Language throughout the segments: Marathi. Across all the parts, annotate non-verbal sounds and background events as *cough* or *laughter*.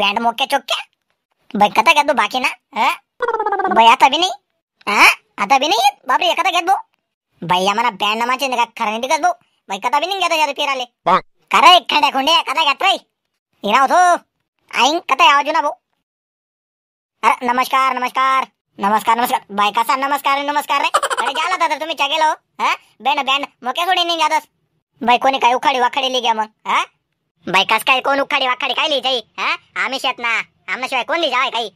बँड मोक्या चोक्या भाई कथा घेत भाऊ बाकी ना भाई आता बी नाही हा आता बी नाही कथा एखादा घेत भाऊ बाई आम्हाला बँड नामाचे का खरं नाही कर भाऊ भाई कथा बी नाही घेत फिराले खरं एक खंड्या खोंड्या कथा घ्यात राही हिरा होतो आईन कथा आवाज ना भाऊ अरे नमस्कार नमस्कार नमस्कार नमस्कार भाई कसा नमस्कार नमस्कार रे अरे जाला दादा तुम्ही च्या गेलो हा बँड मोके मोक्या सोडून नाही जातस कोणी काय उखाडी वाखाडी लिहि घ्या मग हा बायकास काय कोण उखाडी वाखाडी काय लिहिजाई हा आम्ही शेत ना शिवाय कोण लिहिजावाय काही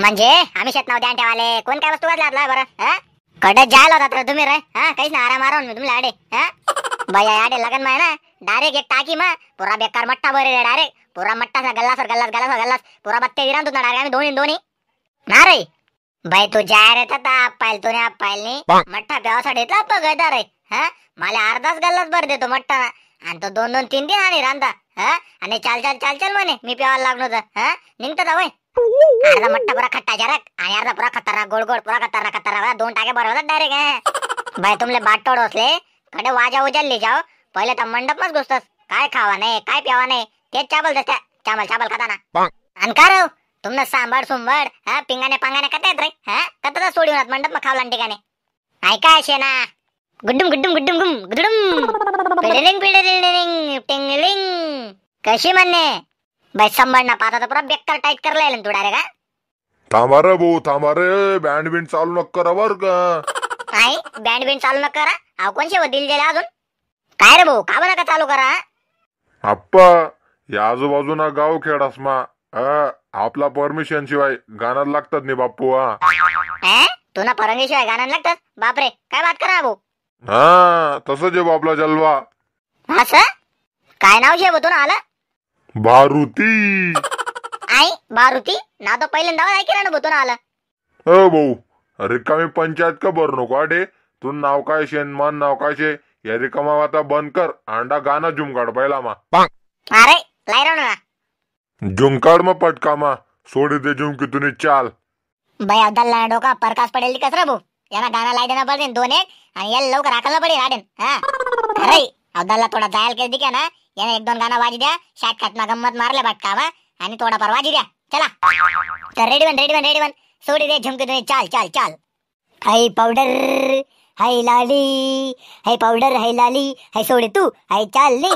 म्हणजे आम्ही शेत नाव हो, द्या ठेवाले कोण काय वस्तू वाजला बरं हा जायला होता तर तुम्ही रे हा काहीच ना आराम आराम तुम्ही लाडे बाई आडे लगन माय ना डायरेक्ट एक टाकी मा पुरा बेकार मट्टा बरे डायरेक्ट पुरा मट्टा सा गल्ला सर गल्लास गल्लास गल्लास पुरा बत्ते विराम तू डायरेक्ट आम्ही दोन्ही दोन्ही ना रे बाई तू जाय रे तर पायल तुने आप नी मठ्ठा प्यावासाठी घेतला पगदार रे हा मला अर्धाच गल्लास भर देतो मठ्ठा आणि तो दोन दोन तीन तीन आणि रांधा हा आणि चाल चाल चाल चाल म्हणे मी प्यावायला लागलो तर हा निघतो अर्धा मट्टा पुरा खट्टा जरा आणि अर्धा पुरा खतरा गोड गोड पुरा खतरनाक खतरनाक दोन टाके बरोबर डायरेक्ट बाय तुमले बाट टोड असले कडे वाजा ले जाओ पहिले तर मंडपच घुसतस काय खावा नाही काय प्यावा नाही तेच चाबल दसत्या चाबल चाबल खाताना आणि का राव तुमनं सांभाळ सुंबड हा पिंगाने पांगाने येत रे हा कथा सोडून मंडप मग खावला ठिकाणी ऐका शेना गुड्डुम गुड्डुम गुड्डुम गुम गुडुम पिडरिंग पिडरिंग टिंगलिंग कशी म्हणणे भाई सांभाळ पाहता पाता तर पुरा बेकार टाईट कर येईल तू डायरेक्ट का थांबा रे भाऊ थांबा रे बँड बिंड चालू नको करा बर का काय बँड बिंड चालू नको करा अहो कोणशे वडील गेले अजून काय रे भाऊ का बरं का चालू करा आप्पा या आजूबाजूना गाव खेडास मा आपला परमिशन शिवाय गाण्यात लागतात नाही बाप्पू हा हे? तू ना परंगेशिवाय गाणं लागतात बापरे काय बात करा भाऊ हा तसंच जे बाबला जलवा असं काय नाव शे होतो ना आला भारुती आई मारुती ना तो पहिल्यांदा ऐकलं ना बोतो ना आला हो भाऊ रिकामी पंचायत का बरं नको आडे तू नाव काय शे मन नाव काय शे या रिकामा आता बंद कर अंडा गाणं झुमकाड पहिला मा अरे लाई राव ना झुमकाड मग पटका मा सोडी दे झुमकी तुने चाल बाई लांडो का परकास पडेल कसरा भाऊ याला गाना लाई देना पडेन दोन एक आणि याला लवकर राखायला पडेल आडेन थोडा जायल कर दिक्या ना याने एक दोन गाणं वाजी द्या शाट ना गंमत मारले बाटका वा आणि थोडा फार वाजी द्या चला तर रेडी वन रेडी वन रेडी वन सोडी दे झुमके तुम्ही चाल चाल चाल हाय पावडर हाय लाली हाय पावडर हाय लाली हाय सोडी तू हाय चाल नी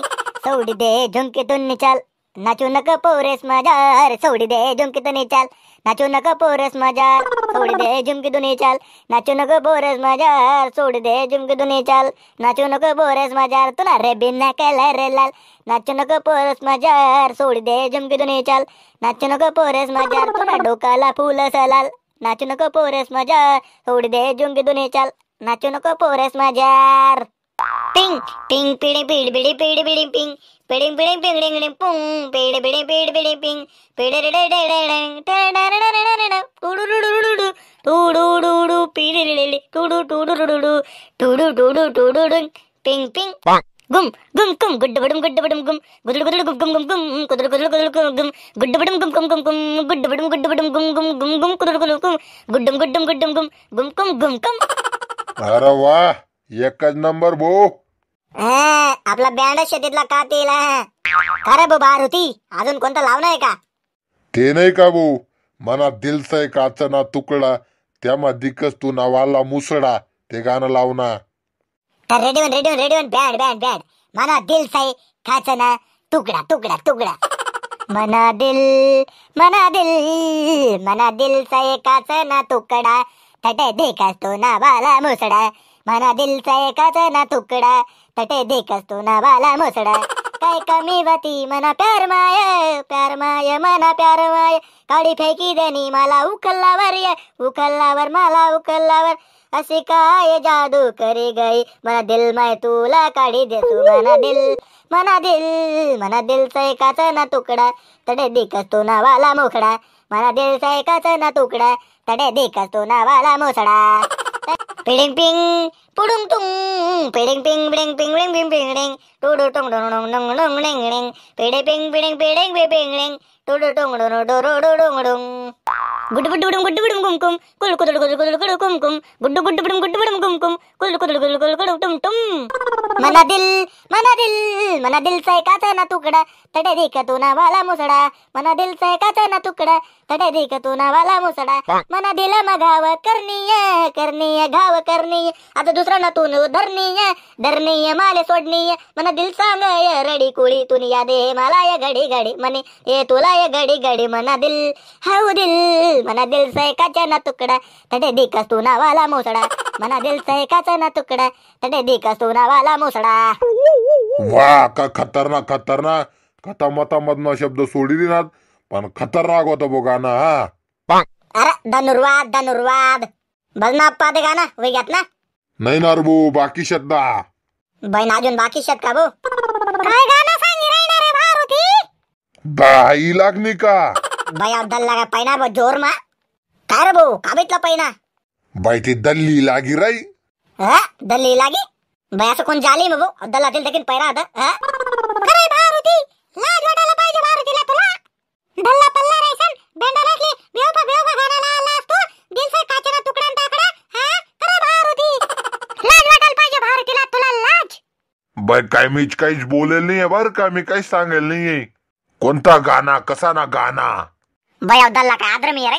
सोडी दे झुमके तुम्ही चाल नाचू नको पोरेस मजार सोडी दे झुमकी तुनी चाल नाचू नका पोरेस मजार सोडी दे झुमकी दुनी चाल नाचू नको पोरेस मजार सोडी दे झुमकी दुनी चाल नाचू नको पोरेस मजार तुला रे बिन कलर रे लाल नाचू नको पोरेस मजार सोडी दे झुमकी दुनी चाल नाचू नको पोरेस मजार तुला डोकाला फुल सलाल नाचू नको पोरेस मजार सोडी दे झुमकी दुनी चाल नाचू नको पोरेस मजार पिंग पिंग पिडे पिड पिडे पिड पिंग पिडिंग पिडिंग पिंग डिंग पुंग पिड पिड पिंग पिड डे डे पिड पिंग पिंग गुम गुम गुम गुम गुम गुम गुम गुम गुम गुम गुम गुम गुम गुम गुम एकच नंबर भो हा आपला बँड शेतीतला का तेल अरे बाबा होती अजून कोणता लावणं आहे का ते नाही का भाऊ मनात दिलसय काचना तुकडा त्यामा दिकस तू नावाला मुसडा ते गाणं लावना तर वन रेडी वन बॅड बॅड बॅड मना दिल साई काचना तुकडा तुकडा तुकडा *laughs* मना दिल मना दिल मना दिल साई काचना तुकडा थटे देखा तो नावाला मुसडा म्हणा दिलचा एकाचा ना तुकडा तटे देखस तू ना बाला मोसडा काय कमी वाती मना प्यार माय प्यार माय मना प्यार माय काळी फेकी देनी मला उखल्लावर ये उखल्लावर मला उखल्लावर अशी काय जादू करी गई मना दिल माय तुला काढी तू मना दिल मना दिल मना दिलचा एकाचा ना तुकडा तडे देखस ना वाला मोखडा मना दिलचा एकाचा ना तुकडा तडे देखस ना वाला मोसडा पिडिंग पिंग புடுங் டுங் பிடிங் பிங் பிடிங் பிங் பிங் பிங் பிடிங் டூடு டொங் டொங் டொங் டொங் டொங் டிங் டிங் பிடி பிங் பிடிங் பிடிங் பி பிங் டிங் டூடு டொங் டொங் டொரோ டொங் டொங் குட்டு புட்டு விடும் குட்டு விடும் கும் குழு குதுடு குதுடு குதுடு குடு கும் குட்டு குட்டு விடும் குட்டு விடும் கும் குழு குதுடு குதுடு குழு குடு டும் டும் मना दिल मना दिल मना दिल काचा ना तुकडा तडे देख तू तू नावाला मुसडा मना दिल काचा ना तुकडा तडे देख तू तू नावाला मुसडा मना दिल मगाव करनीय करनीय घाव करनीय आता दुसरा ना तू धरणीय धरणीय माले सोडनीय मना दिल सांग ये रडी कुळी तू या दे मला ये घडी घडी मने ये तुला ये घडी घडी मना दिल हाऊ दिल मना दिल काचा ना तुकडा तडे देख तू तू नावाला मुसडा मना दिलचा एकाचा ना तुकडा तडे दिका वाला मुसडा वाह का खतरनाक खतरनाक खतामता मधनं शब्द सोडी ना पण खतरनाक होता बो गाणं हा अरे धनुर्वाद धनुर्वाद भजनाप्पा ते गाणं वैगात ना नाही ना रे भाऊ बाकी शब्द भाई बहीण अजून बाकी शब्द का भाऊ काय गाणं सांगी राहिला रे मारुती बाई लागणी का बया दल्ला का पैना बो जोर मा काय रे भाऊ काबितला पैना बाई दल्ली लागी राई हा दल्ली लागी बाई असं कोण जाले मग भाऊ दल्ला दिल देखील पैरा आता हा खरे बारुती लाज वाटायला पाहिजे बारुतीला तुला दल्ला पल्ला रायसन बेंडा लागली बेवफा बेवफा घाणाला आला असतो दिल से काचेना तुकड्यान टाकडा हा खरे बारुती लाज वाटायला पाहिजे बारुतीला तुला लाज बाई काय मी काहीच बोलेल नाहीये बर का मी काहीच सांगेल नाहीये कोणता गाना कसा ना गाणा दल्ला अवदल्ला काय आद्रमी रे